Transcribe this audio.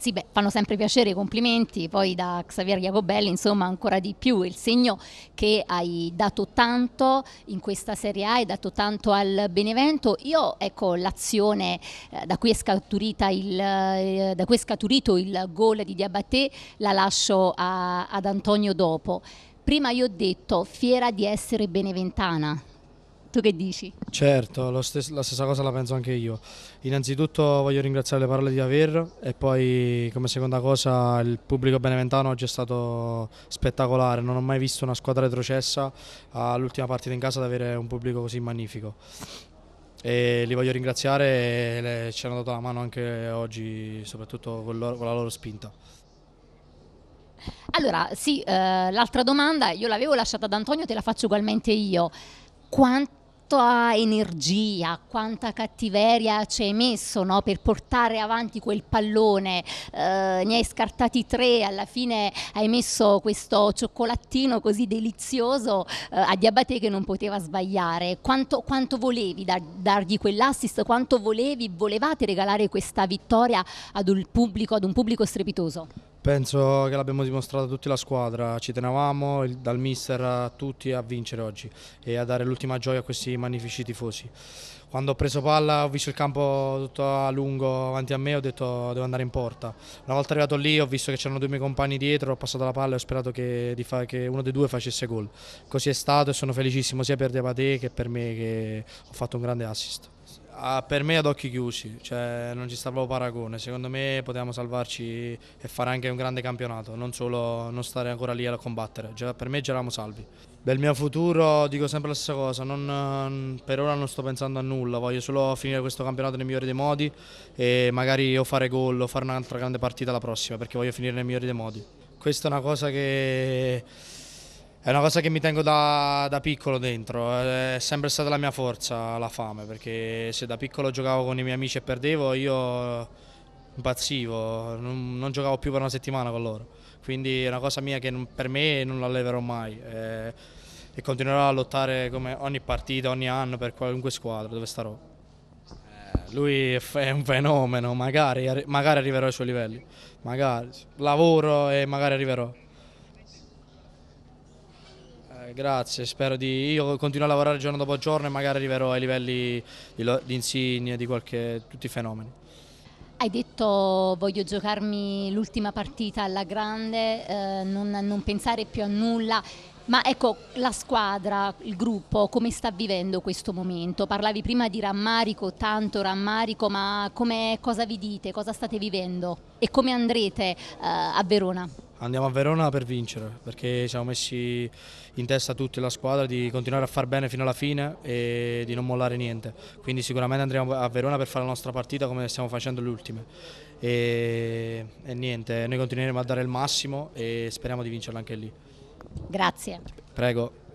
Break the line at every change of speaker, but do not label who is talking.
sì, beh, fanno sempre piacere i complimenti, poi da Xavier Iacobelli, insomma, ancora di più il segno che hai dato tanto in questa Serie A, hai dato tanto al Benevento. Io, ecco, l'azione eh, da, cui il, eh, da cui è scaturito il gol di Diabaté la lascio a, ad Antonio dopo. Prima io ho detto fiera di essere beneventana, tu che dici?
Certo, stes la stessa cosa la penso anche io. Innanzitutto voglio ringraziare le parole di Aver e poi come seconda cosa il pubblico beneventano oggi è stato spettacolare, non ho mai visto una squadra retrocessa all'ultima partita in casa ad avere un pubblico così magnifico. E li voglio ringraziare e ci hanno dato la mano anche oggi, soprattutto con, loro, con la loro spinta.
Allora, sì, eh, l'altra domanda io l'avevo lasciata ad Antonio, te la faccio ugualmente io. Quanto quanta energia, quanta cattiveria ci hai messo no? per portare avanti quel pallone, eh, ne hai scartati tre, alla fine hai messo questo cioccolattino così delizioso eh, a Diabate che non poteva sbagliare, quanto, quanto volevi dar, dargli quell'assist, quanto volevi, volevate regalare questa vittoria ad un pubblico, ad un pubblico strepitoso?
Penso che l'abbiamo dimostrato tutti la squadra, ci tenevamo dal mister a tutti a vincere oggi e a dare l'ultima gioia a questi magnifici tifosi. Quando ho preso palla ho visto il campo tutto a lungo avanti a me e ho detto devo andare in porta. Una volta arrivato lì ho visto che c'erano due miei compagni dietro, ho passato la palla e ho sperato che, che uno dei due facesse gol. Così è stato e sono felicissimo sia per Diabate che per me che ho fatto un grande assist. Ah, per me ad occhi chiusi, cioè, non ci stavo paragone, secondo me potevamo salvarci e fare anche un grande campionato, non solo non stare ancora lì a combattere, Già, per me già eravamo salvi. Del mio futuro dico sempre la stessa cosa, non, per ora non sto pensando a nulla, voglio solo finire questo campionato nel migliore dei modi e magari o fare gol o fare un'altra grande partita la prossima perché voglio finire nel migliore dei modi. Questa è una cosa che è una cosa che mi tengo da, da, piccolo dentro, è sempre stata la mia forza, la fame, perché se da piccolo giocavo con i miei amici e perdevo io impazzivo, non, non giocavo più per una settimana con loro, quindi è una cosa mia che non, per me non la leverò mai eh, e continuerò a lottare come ogni partita, ogni anno per qualunque squadra dove starò. Eh, lui è un fenomeno, magari, magari arriverò ai suoi livelli, magari, lavoro e magari arriverò. Grazie, spero di... Io continuo a lavorare giorno dopo giorno e magari arriverò ai livelli di, di Insigne, di qualche... tutti i fenomeni.
Hai detto voglio giocarmi l'ultima partita alla grande, eh, non, non pensare più a nulla. Ma ecco, la squadra, il gruppo, come sta vivendo questo momento? Parlavi prima di rammarico, tanto rammarico, ma cosa vi dite, cosa state vivendo e come andrete uh, a Verona?
Andiamo a Verona per vincere perché ci siamo messi in testa tutti la squadra di continuare a far bene fino alla fine e di non mollare niente. Quindi sicuramente andremo a Verona per fare la nostra partita come stiamo facendo le ultime. E, e niente, noi continueremo a dare il massimo e speriamo di vincerla anche lì. Grazie. Prego.